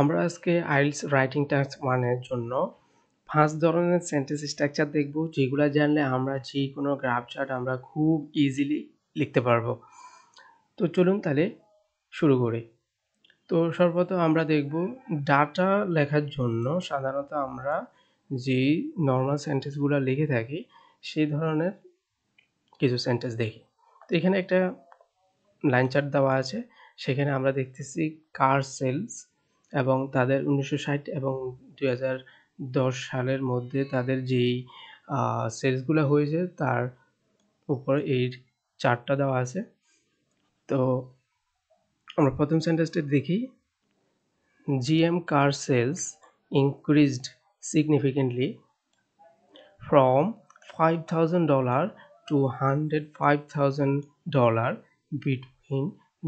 আমরা আজকে আইলস writing task ওয়ানের জন্য পাঁচ ধরনের সেন্টেন্স স্ট্রাকচার দেখব যেগুলো জানলে আমরা যে কোনো গ্রাফ চার্ট আমরা খুব ইজিলি লিখতে পারবো তো চলুন তাহলে শুরু করি তো সর্বপ্রথম আমরা দেখব ডাটা লেখার জন্য সাধারণত আমরা যে নর্মাল সেন্টেন্সগুলো লিখে থাকি সেই ধরনের কিছু সেন্টেন্স দেখি তো এখানে একটা লাইন চার্ট দেওয়া আছে সেখানে আমরা দেখতেছি কার সেলস এবং তাদের উনিশশো ষাট এবং দুই হাজার দশ সালের মধ্যে তাদের যেই সেলসগুলো হয়েছে তার উপর এই চারটা দেওয়া আছে তো আমরা প্রথম সেন্টেন্সটি দেখি GM car sales increased significantly from five thousand dollar to hundred five thousand dollar between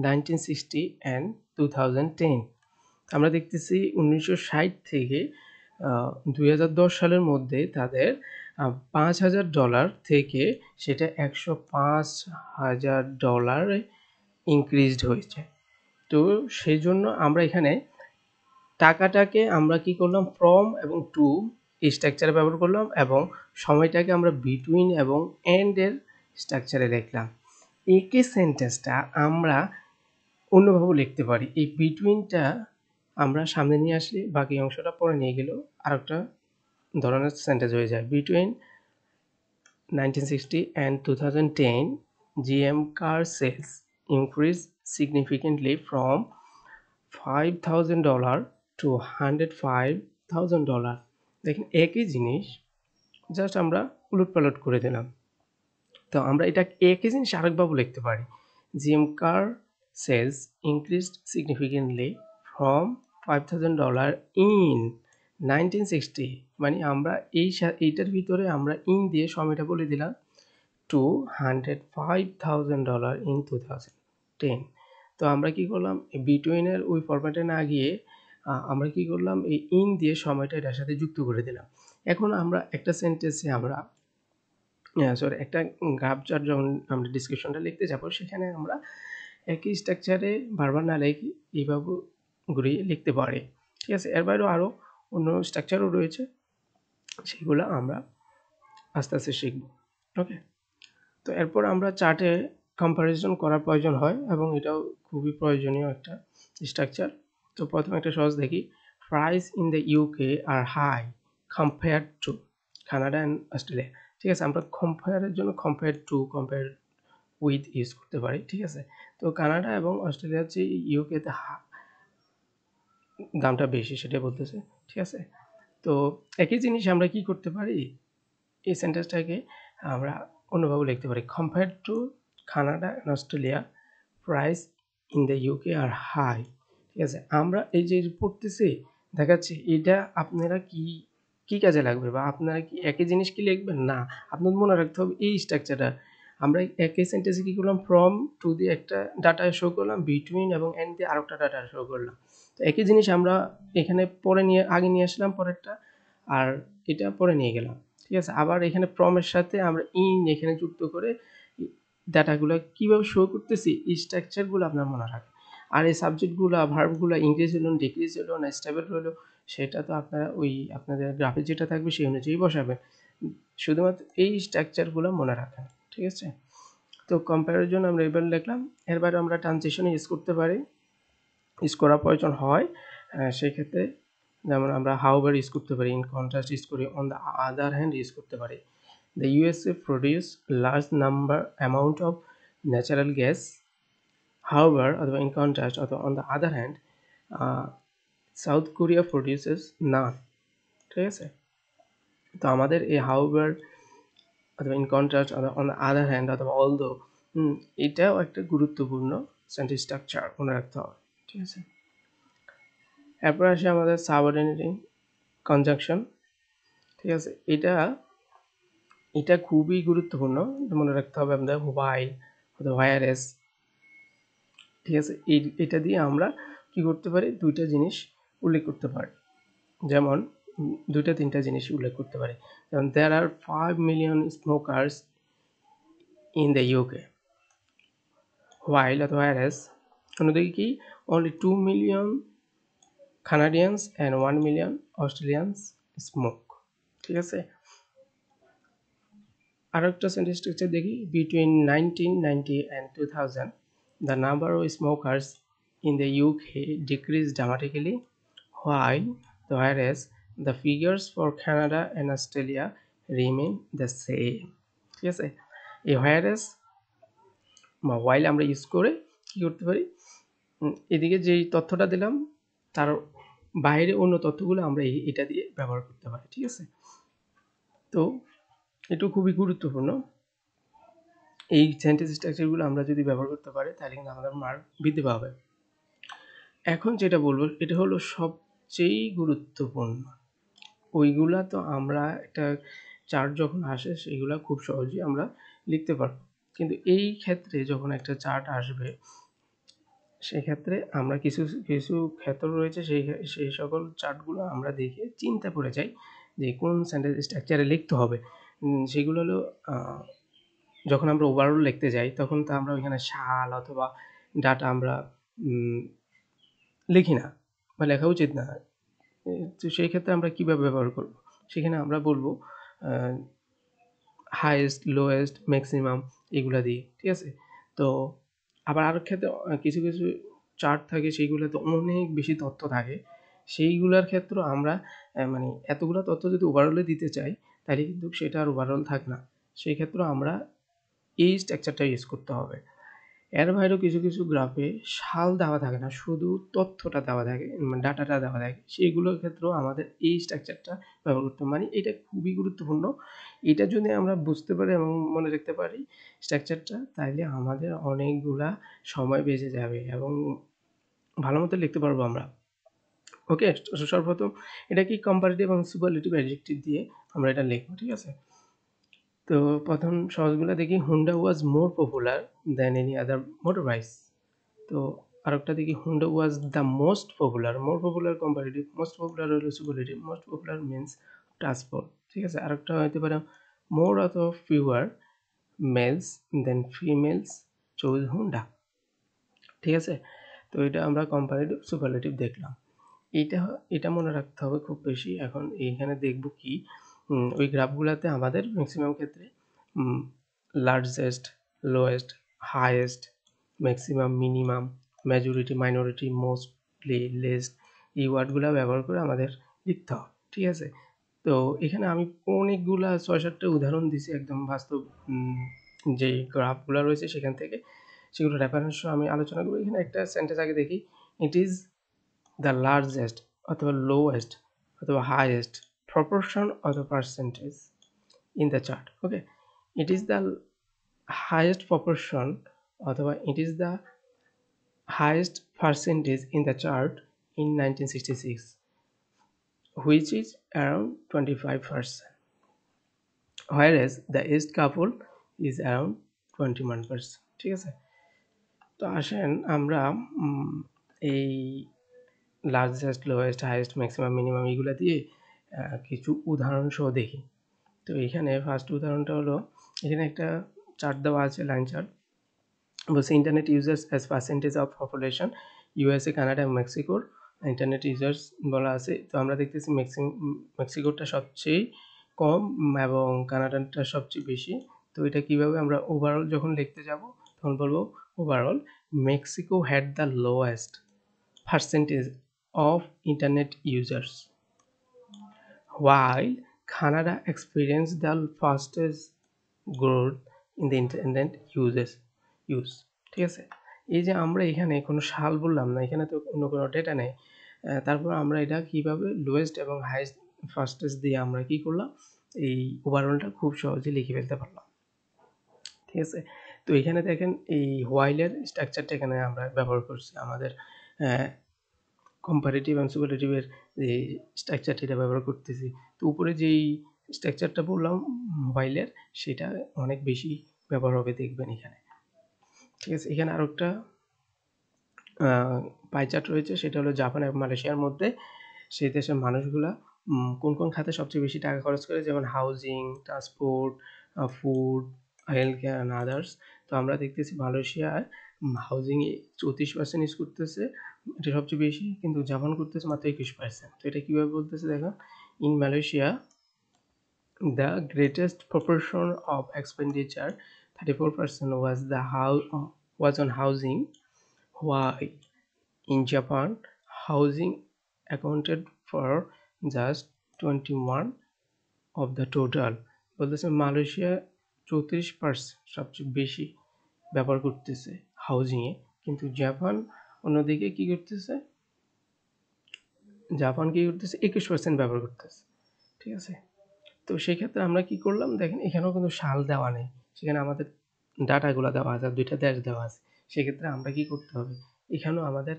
nineteen sixty and two thousand ten আমরা দেখতেছি উনিশশো থেকে দুই সালের মধ্যে তাদের পাঁচ হাজার ডলার থেকে সেটা একশো পাঁচ হাজার ডলার ইনক্রিজড হয়েছে তো সেই জন্য আমরা এখানে টাকাটাকে আমরা কি করলাম ফ্রম এবং টু স্ট্রাকচারে ব্যবহার করলাম এবং সময়টাকে আমরা বিটুইন এবং এন্ডের স্ট্রাকচারে লিখলাম একই সেন্টেন্সটা আমরা অন্যভাবে লিখতে পারি এই বিটুইনটা আমরা সামনে নিয়ে আসি বাকি অংশটা পরে নিয়ে গেলেও আরেকটা ধরনের সেন্টেজ হয়ে যায় between nineteen sixty and two thousand ten GM car sales increase significantly from five thousand dollar to hundred five thousand dollar দেখেন একই জিনিস জাস্ট আমরা উলুট পালট করে দিলাম তো আমরা এটা একই জিনিস আরেকভাবে লিখতে পারি GM car sales increase significantly from five thousand dollar in nineteen sixty মানে আমরা এই এইটার ভিতরে আমরা ইন দিয়ে সময়টা বলে দিলাম two hundred five thousand dollar in two thousand ten তো আমরা কি করলাম বিটুইনের ওই ফরম্যাটে না গিয়ে আমরা কি করলাম এই ইন দিয়ে সময়টা এটার সাথে যুক্ত করে দিলাম এখন আমরা একটা সেন্টেন্সে আমরা সরি একটা গ্রাফ চার্ট যখন আমরা ডিসক্রিপশনটা লিখতে যাবো সেখানে আমরা একই স্ট্রাকচারে বারবার না লেখি এইভাবে ঘুরিয়ে লিখতে পারে ঠিক আছে এর বাইরেও আরও অন্য স্ট্রাকচারও রয়েছে সেগুলো আমরা আস্তে আস্তে শিখব ওকে তো এরপর আমরা চার্টে কম্পারিজন করার প্রয়োজন হয় এবং এটাও খুবই প্রয়োজনীয় একটা স্ট্রাকচার তো প্রথমে একটা সহজ দেখি price in the UK are high compare to Canada and Australia ঠিক আছে আমরা কম্পেয়ারের জন্য compare to compare with use করতে পারি ঠিক আছে তো কানাডা এবং অস্ট্রেলিয়ার যে ইউকেতে দামটা বেশি সেটাই বলতেছে ঠিক আছে তো একই জিনিস আমরা কি করতে পারি এই সেন্টেন্সটাকে আমরা অন্যভাবে লিখতে পারি compare to Canada and Australia price in the UK are high ঠিক আছে আমরা এই যে পড়তেছি দেখাচ্ছি এটা আপনারা কি কি কাজে লাগবে বা আপনারা কি একই জিনিস কি লিখবেন না আপনাদের মনে রাখতে হবে এই স্ট্রাকচারটা আমরা একই সেন্টেন্সে কী করলাম ফ্রম টু দিয়ে একটা ডাটা শো করলাম বিটুইন এবং এন দিয়ে আরেকটা ডাটা শো করলাম একই জিনিস আমরা এখানে পরে নিয়ে আগে নিয়ে আসলাম পরেরটা আর এটা পরে নিয়ে গেলাম ঠিক আছে আবার এখানে প্রমের সাথে আমরা ইন এখানে যুক্ত করে ডাটাগুলো কীভাবে শো করতেছি স্ট্রাকচারগুলো আপনার মনে রাখে আর এই সাবজেক্টগুলো ভার্বগুলো ইংরেজ হলো ডিক্রিজ হলো না স্টেবল হলো সেটা তো আপনারা ওই আপনাদের গ্রাফে যেটা থাকবে সেই অনুযায়ী বসাবেন শুধুমাত্র এই স্ট্রাকচারগুলো মনে রাখেন ঠিক আছে তো কম্পারিজন আমরা এবার লিখলাম এরবার আমরা ট্রানজেকশন ইউজ করতে পারি ইউজ করা প্রয়োজন হয় সেই ক্ষেত্রে যেমন আমরা হাউবার ইউজ করতে পারি ইন কন্ট্রাস্ট ইউজ করি on the other hand use করতে পারি the USA produce large number amount of natural gas however অথবা ইন কন্ট্রাস্ট অথবা on the other hand South Korea produces none ঠিক আছে তো আমাদের এই হাউবার অথবা in contrast on other hand অথবা অল দো এটাও একটা গুরুত্বপূর্ণ সেন্টেন্স স্ট্রাকচার মনে রাখতে হবে ঠিক আছে এরপর আসে আমাদের সাবঅর্ডিনেটিং কনজাংশন ঠিক আছে এটা এটা খুবই গুরুত্বপূর্ণ মনে রাখতে হবে আমাদের মোবাইল অথবা ওয়াইয়ারএস ঠিক আছে এই এটা দিয়ে আমরা কি করতে পারি দুইটা জিনিস উল্লেখ করতে পারি যেমন দুইটা তিনটা জিনিস উল্লেখ করতে পারি যেমন there are five million smokers in the UK while অথবা ওয়াইয়ারএস অন্যদিকে কি only two million Canadians and one million Australians smoke ঠিক আছে আরও একটা সেন্টেন্স স্ট্রাকচার দেখি between nineteen ninety and two thousand the number of smokers in the UK decreased dramatically, while whereas the figures for Canada and Australia remain the same. ঠিক আছে এই whereas বা ওয়াইল আমরা ইউজ করে কী করতে পারি এদিকে যেই তথ্যটা দিলাম তার বাইরে অন্য তথ্যগুলো আমরা এটা দিয়ে ব্যবহার করতে পারি ঠিক আছে তো এটা খুবই গুরুত্বপূর্ণ এই সেন্টেন্স স্ট্রাকচারগুলো আমরা যদি ব্যবহার করতে পারি তাহলে কিন্তু আমাদের মার্ক বৃদ্ধি পাবে এখন যেটা বলবো এটা হলো সবচেয়েই গুরুত্বপূর্ণ ওইগুলা তো আমরা একটা চার্ট যখন আসে সেইগুলা খুব সহজেই আমরা লিখতে পারবো কিন্তু এই ক্ষেত্রে যখন একটা চার্ট আসবে সেক্ষেত্রে আমরা কিছু কিছু ক্ষেত্র রয়েছে সেই সেই সকল চার্টগুলো আমরা দেখে চিন্তা করে যাই যে কোন সেন্টেন্স স্ট্রাকচারে লিখতে হবে সেগুলো হলো যখন আমরা ওভারঅল লিখতে যাই তখন তো আমরা ওইখানে সাল অথবা ডাটা আমরা লিখি না বা লেখা উচিত না তো সেই ক্ষেত্রে আমরা কীভাবে ব্যবহার করব সেখানে আমরা বলবো হাইয়েস্ট লোয়েস্ট ম্যাক্সিমাম এগুলো দিয়ে ঠিক আছে তো আবার আর ক্ষেত্রে কিছু কিছু চার্ট থাকে সেইগুলোতে অনেক বেশি তথ্য থাকে সেইগুলোর ক্ষেত্র আমরা মানে এতগুলো তথ্য যদি ওভারঅলে দিতে চাই তাহলে কিন্তু সেটা আর ওভারঅল থাক না সেই ক্ষেত্রে আমরা এই স্ট্রাকচারটা ইউজ করতে হবে এর বাইরেও কিছু কিছু গ্রাফে সাল দেওয়া থাকে না শুধু তথ্যটা দেওয়া থাকে মানে ডাটাটা দেওয়া থাকে সেইগুলোর ক্ষেত্রেও আমাদের এই স্ট্রাকচারটা ব্যবহার করতে মানে এটা খুবই গুরুত্বপূর্ণ এটা যদি আমরা বুঝতে পারি এবং মনে রাখতে পারি স্ট্রাকচারটা তাহলে আমাদের অনেকগুলা সময় বেঁচে যাবে এবং ভালো মতো লিখতে পারবো আমরা ওকে সর্বপ্রথম এটা কি কম্পারেটিভ এবং সুপারলেটিভ অ্যাডজেক্টিভ দিয়ে আমরা এটা লিখবো ঠিক আছে তো প্রথম সহজগুলো দেখি Honda was more popular than any other motor bikes তো আরেকটা দেখি Honda was the most popular more popular comparative most popular হলো superlative most popular means transport ঠিক আছে আরেকটা হইতে পারে মোর অত fewer males than females chose Honda ঠিক আছে তো এটা আমরা কম্পারেটিভ সুপারলেটিভ দেখলাম এটা এটা মনে রাখতে হবে খুব বেশি এখন এইখানে দেখব কি ওই গ্রাফগুলোতে আমাদের ম্যাক্সিমাম ক্ষেত্রে largest lowest highest maximum minimum majority minority mostly least এই ওয়ার্ডগুলো ব্যবহার করে আমাদের লিখতে হয় ঠিক আছে তো এখানে আমি অনেকগুলা ছয় সাতটা উদাহরণ দিছি একদম বাস্তব যে গ্রাফগুলো রয়েছে সেখান থেকে সেগুলো রেফারেন্স আমি আলোচনা করবো এখানে একটা সেন্টেন্স আগে দেখি ইট ইজ দ্য লার্জেস্ট অথবা লোয়েস্ট অথবা highest proportion or the percentage in the chart okay it is the highest proportion otherwise it is the highest percentage in the chart in 1966 which is around 25 percent whereas the east couple is around 21 percent ঠিক আছে তো আসেন আমরা এই largest lowest highest maximum minimum এগুলো দিয়ে কিছু উদাহরণসহ দেখি তো এখানে ফার্স্ট উদাহরণটা হলো এখানে একটা চার্ট দেওয়া আছে লাইন চার্ট বলছে internet users as percentage of population USA Canada এবং মেক্সিকোর ইন্টারনেট ইউজার্স বলা আছে তো আমরা দেখতেছি মেক্সি মেক্সিকোরটা সবচেয়ে কম এবং কানাডাটা সবচেয়ে বেশি তো এটা কিভাবে আমরা ওভারঅল যখন লিখতে যাব তখন বলবো overall Mexico had the lowest percentage of internet users while Canada experienced the fastest growth in the internet uses use ঠিক আছে এই যে আমরা এখানে কোনো সাল বললাম না এখানে তো অন্য কোনো ডেটা নেই তারপর আমরা এটা কিভাবে লোয়েস্ট এবং হাইস্ট ফাস্টেস্ট দিয়ে আমরা কি করলাম এই ওভারঅলটা খুব সহজে লিখে ফেলতে পারলাম ঠিক আছে তো এখানে দেখেন এই হোয়াইলের স্ট্রাকচারটা এখানে আমরা ব্যবহার করছি আমাদের কম্পারেটিভ অ্যান্ড সুপারেটিভের যে স্ট্রাকচারটা এটা ব্যবহার করতেছি তো উপরে যেই স্ট্রাকচারটা বললাম মোবাইলের সেটা অনেক বেশি ব্যবহার হবে দেখবেন এখানে ঠিক আছে এখানে আরও একটা পাইচার্ট রয়েছে সেটা হলো জাপান এবং মালয়েশিয়ার মধ্যে সেই দেশের মানুষগুলা কোন কোন খাতে সবচেয়ে বেশি টাকা খরচ করে যেমন housing transport food health care and others তো আমরা দেখতেছি মালয়েশিয়ার হাউজিংয়ে চৌত্রিশ পার্সেন্ট ইউজ করতেছে এটা সবচেয়ে বেশি কিন্তু জাপান করতেছে মাত্র একুশ পার্সেন্ট তো এটা কীভাবে বলতেছে দেখো in Malaysia the greatest proportion of expenditure thirty four percent was the how was on housing why in Japan housing accounted for just twenty one of the total বলতেছে মালয়েশিয়া চৌত্রিশ পার্সেন্ট সবচেয়ে বেশি ব্যবহার করতেছে হাউজিংয়ে কিন্তু জাপান অন্যদিকে কি করতেছে জাপান কি করতেছে একুশ পার্সেন্ট ব্যবহার করতেছে ঠিক আছে তো সেক্ষেত্রে আমরা কি করলাম দেখেন এখানেও কিন্তু সাল দেওয়া নেই সেখানে আমাদের ডাটাগুলো দেওয়া আছে দুইটা দেশ দেওয়া আছে সেক্ষেত্রে আমরা কি করতে হবে এখানেও আমাদের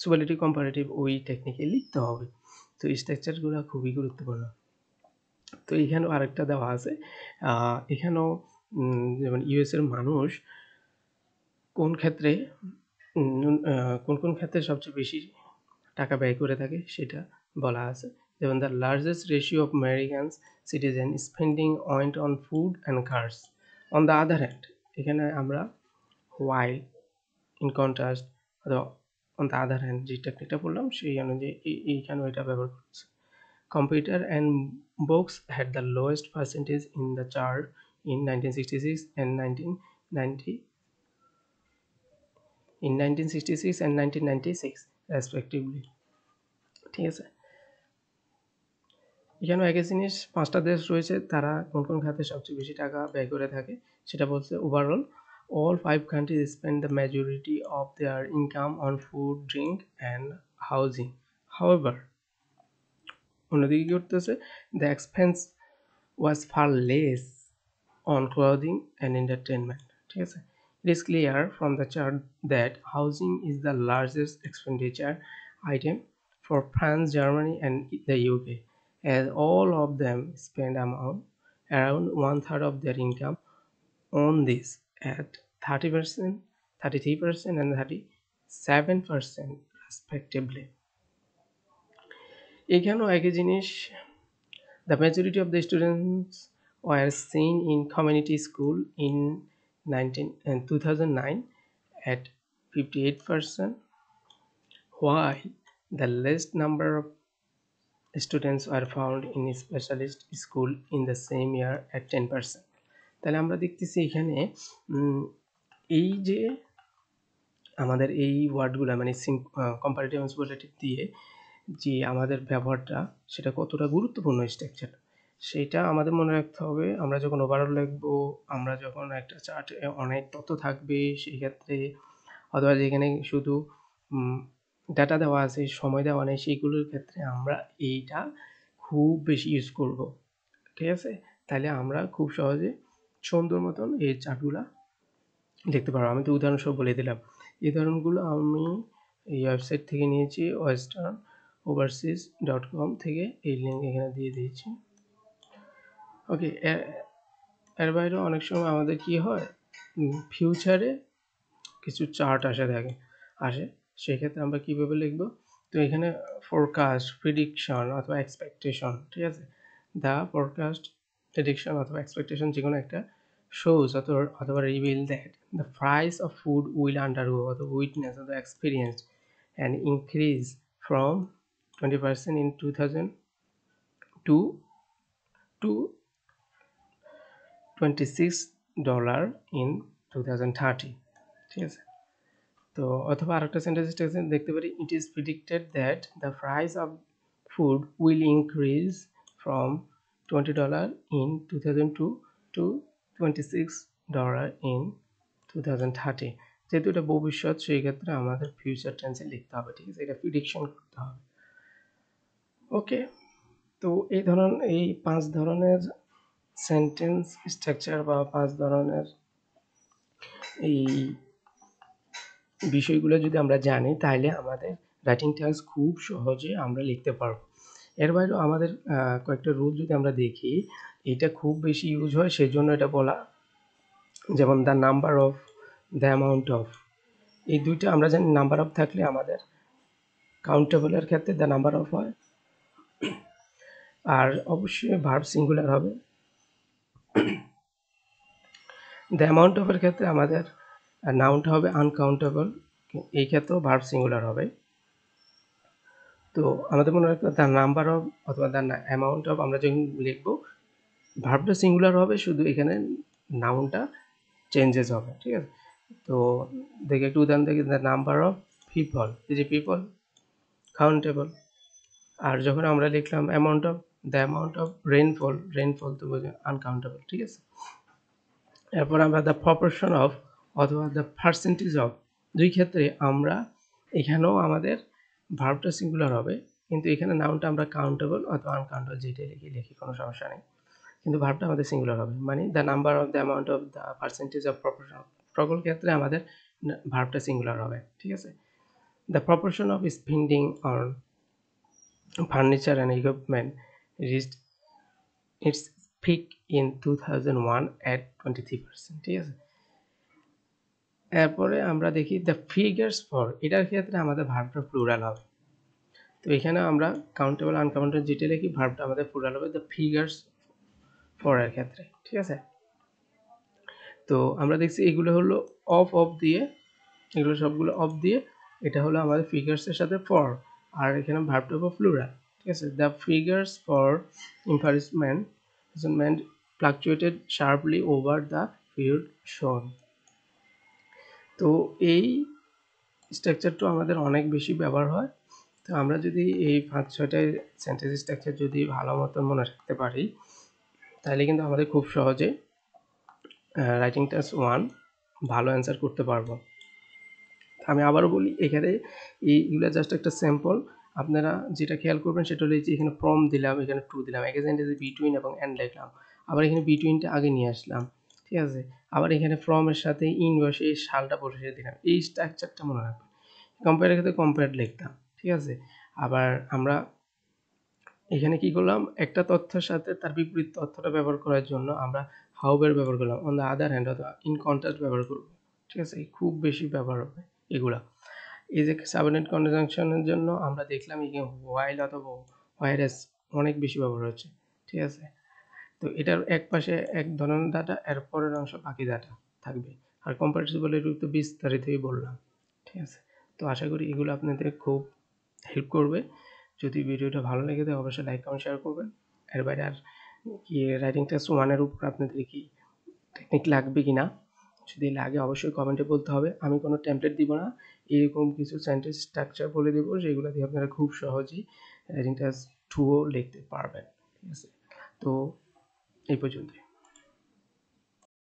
সুপালিটি কম্পারেটিভ ওই টেকনিকে লিখতে হবে তো স্ট্রাকচারগুলো খুবই গুরুত্বপূর্ণ তো এখানেও আরেকটা দেওয়া আছে এখানেও যেমন ইউএসের মানুষ কোন ক্ষেত্রে কোন কোন ক্ষেত্রে সবচেয়ে বেশি টাকা ব্যয় করে থাকে সেটা বলা আছে যেমন the largest ratio of Americans citizen spending went on food and cars on the other hand এখানে আমরা ওয়াই ইন কন্ট্রাস্ট অথবা অন দ্য আদার হ্যান্ড যে টেকনিকটা বললাম সেই অনুযায়ী এইখানে এটা ব্যবহার করছে computer and books had the lowest percentage in the চার in nineteen sixty six and nineteen ninety in nineteen and six respectively ঠিক আছে এখানে একই জিনিস পাঁচটা দেশ রয়েছে তারা কোন কোন খাতে সবচেয়ে বেশি টাকা ব্যয় করে থাকে সেটা বলছে overall all five countries spend the majority of their income on food drink and housing however অন্যদিকে কী করতেছে the expense was far less on clothing and entertainment ঠিক আছে It is clear from the chart that housing is the largest expenditure item for France, Germany, and the UK, as all of them spend amount around one third of their income on this at 30%, 33%, and 37% respectively. The majority of The students were seen in community school in 19 and 2009 at 58% while the least number of students were found in a specialist school in the same year at 10% তাহলে আমরা দেখতেছি এখানে এই যে আমাদের এই ওয়ার্ডগুলো মানে কম্পারেটিভ অ্যান্সিবিলিটি দিয়ে যে আমাদের ব্যবহারটা সেটা কতটা গুরুত্বপূর্ণ স্ট্রাকচার সেইটা আমাদের মনে রাখতে হবে আমরা যখন ওভারঅল লিখব আমরা যখন একটা চার্ট অনেক তথ্য থাকবে সেই ক্ষেত্রে অথবা যেখানে শুধু ডাটা দেওয়া আছে সময় দেওয়া নেই সেইগুলোর ক্ষেত্রে আমরা এইটা খুব বেশি ইউজ করব ঠিক আছে তাহলে আমরা খুব সহজে সুন্দর মতন এই চার্টগুলো দেখতে পারবো আমি তো উদাহরণস্বরূপ বলে দিলাম এই ধরনগুলো আমি এই ওয়েবসাইট থেকে নিয়েছি ওয়েস্টার্ন ওভারসিজ ডট কম থেকে এই লিঙ্ক এখানে দিয়ে দিয়েছি ওকে এর বাইরেও অনেক সময় আমাদের কি হয় ফিউচারে কিছু চার্ট আসে থাকে আসে সেক্ষেত্রে আমরা কীভাবে লিখব তো এখানে ফোরকাস্ট প্রিডিকশন অথবা এক্সপেকটেশন ঠিক আছে দ্য ফোরকাস্ট প্রেডিকশন অথবা এক্সপেকটেশন যে কোনো একটা শোজ অথবা অথবা reveal that the price of food will undergo অথবা উইটনেস অথবা experience and increase from twenty percent in two thousand two to 26 dollar in 2030 ঠিক আছে তো অথবা আরেকটা সেন্টেন্স দেখতে পারি it is predicted that the price of food will increase from twenty dollar in two thousand two to twenty six dollar in two thousand thirty যেহেতু এটা ভবিষ্যৎ সেই ক্ষেত্রে আমাদের ফিউচার টেন্সে লিখতে হবে ঠিক আছে এটা প্রিডিকশন করতে হবে ওকে তো এই ধরন এই পাঁচ ধরনের সেন্টেন্স স্ট্রাকচার বা পাঁচ ধরনের এই বিষয়গুলো যদি আমরা জানি তাহলে আমাদের রাইটিং টাস্ক খুব সহজে আমরা লিখতে পারবো এর বাইরেও আমাদের কয়েকটা রুল যদি আমরা দেখি এটা খুব বেশি ইউজ হয় সেজন্য এটা বলা যেমন the number of the amount of এই দুইটা আমরা জানি নাম্বার অফ থাকলে আমাদের কাউন্টেবলের ক্ষেত্রে দ্য নাম্বার অফ হয় আর অবশ্যই ভার্ব সিঙ্গুলার হবে দ্য অ্যামাউন্ট অফের ক্ষেত্রে আমাদের নাউনটা হবে আনকাউন্টেবল এই ক্ষেত্রেও ভার্ব সিঙ্গুলার হবে তো আমাদের মনে রাখতে দ্য নাম্বার অফ অথবা দ্য অ্যামাউন্ট অফ আমরা যখন লিখবো ভার্বটা সিঙ্গুলার হবে শুধু এখানে নাউনটা চেঞ্জেস হবে ঠিক আছে তো দেখি একটু উদাহরণ দেখি দ্য নাম্বার অফ পিপল এই যে পিপল কাউন্টেবল আর যখন আমরা লিখলাম amount of the amount of rainfall rainfall তো আনকাউন্টেবল ঠিক আছে এরপর আমরা দ্য প্রপোর্শন অফ অথবা দ্য পার্সেন্টেজ অফ দুই ক্ষেত্রে আমরা এখানেও আমাদের ভার্বটা সিঙ্গুলার হবে কিন্তু এখানে নাউনটা আমরা কাউন্টেবল অথবা আনকাউন্টেবল যেটাই লিখি লিখি কোনো সমস্যা নেই কিন্তু ভার্বটা আমাদের সিঙ্গুলার হবে মানে the number of the amount of the percentage of proportion সকল ক্ষেত্রে আমাদের ভার্বটা সিঙ্গুলার হবে ঠিক আছে the proportion of spending on furniture and equipment reached its peak in two thousand one at twenty three percent ঠিক আছে এরপরে আমরা দেখি দ্য ফিগার্স ফর এটার ক্ষেত্রে আমাদের ভার্বটা প্লুরাল হবে তো এখানে আমরা কাউন্টেবল আনকাউন্টেবল জিটে লিখি ভার্বটা আমাদের প্লুরাল হবে দ্য ফিগার্স ফর এর ক্ষেত্রে ঠিক আছে তো আমরা দেখছি এগুলো হলো অফ অফ দিয়ে এগুলো সবগুলো অফ দিয়ে এটা হলো আমাদের ফিগার্সের সাথে ফর আর এখানে ভার্বটা হবে প্লুরাল ঠিক আছে দ্য ফিগার্স ফর ইনফারিসমেন্ট meant fluctuated sharply over the period shown তো এই স্ট্রাকচারটা আমাদের অনেক বেশি ব্যবহার হয় তো আমরা যদি এই পাঁচ ছয়টায় সেন্টেন্স স্ট্রাকচার যদি ভালো মতন মনে রাখতে পারি তাহলে কিন্তু আমাদের খুব সহজে রাইটিং টাস্ক ওয়ান ভালো অ্যান্সার করতে পারবো আমি আবারও বলি এখানে এইগুলো জাস্ট একটা স্যাম্পল আপনারা যেটা খেয়াল করবেন সেটা হলো যে এখানে ফ্রম দিলাম এখানে টু দিলাম এক যে বিটুইন এবং অ্যান্ড লিখলাম আবার এখানে বিটুইনটা আগে নিয়ে আসলাম ঠিক আছে আবার এখানে ফ্রমের সাথে ইন বসে এই সালটা বসে দিলাম এই স্ট্রাকচারটা মনে রাখবেন কম্পেয়ারের ক্ষেত্রে কম্পেয়ার লিখতাম ঠিক আছে আবার আমরা এখানে কি করলাম একটা তথ্যের সাথে তার বিপরীত তথ্যটা ব্যবহার করার জন্য আমরা হাউবের ব্যবহার করলাম অন দ্য আদার হ্যান্ড অথবা ইন কন্ট্রাস্ট ব্যবহার করব ঠিক আছে খুব বেশি ব্যবহার হবে এগুলা এই যে সাবনেট কনজাংশনের জন্য আমরা দেখলাম এখানে ওয়াইল অথবা ওয়াইরাস অনেক বেশি ব্যবহার হচ্ছে ঠিক আছে তো এটার এক পাশে এক ধরনের ডাটা এর পরের অংশ বাকি ডাটা থাকবে আর কম্পারেটিভিটি তো বিস্তারিতই বললাম ঠিক আছে তো আশা করি এগুলো আপনাদের খুব হেল্প করবে যদি ভিডিওটা ভালো লেগে থাকে অবশ্যই লাইক কমেন্ট শেয়ার করবেন এর বাইরে আর কি রাইটিং টেস্ট ওয়ানের উপর আপনাদের কি টেকনিক লাগবে কি না যদি লাগে অবশ্যই কমেন্টে বলতে হবে আমি কোনো টেমপ্লেট দিব না এরকম কিছু সেন্টেন্স স্ট্রাকচার বলে দেবো যেগুলো দিয়ে আপনারা খুব সহজেই টু টুও লিখতে পারবেন ঠিক আছে তো এই পর্যন্তই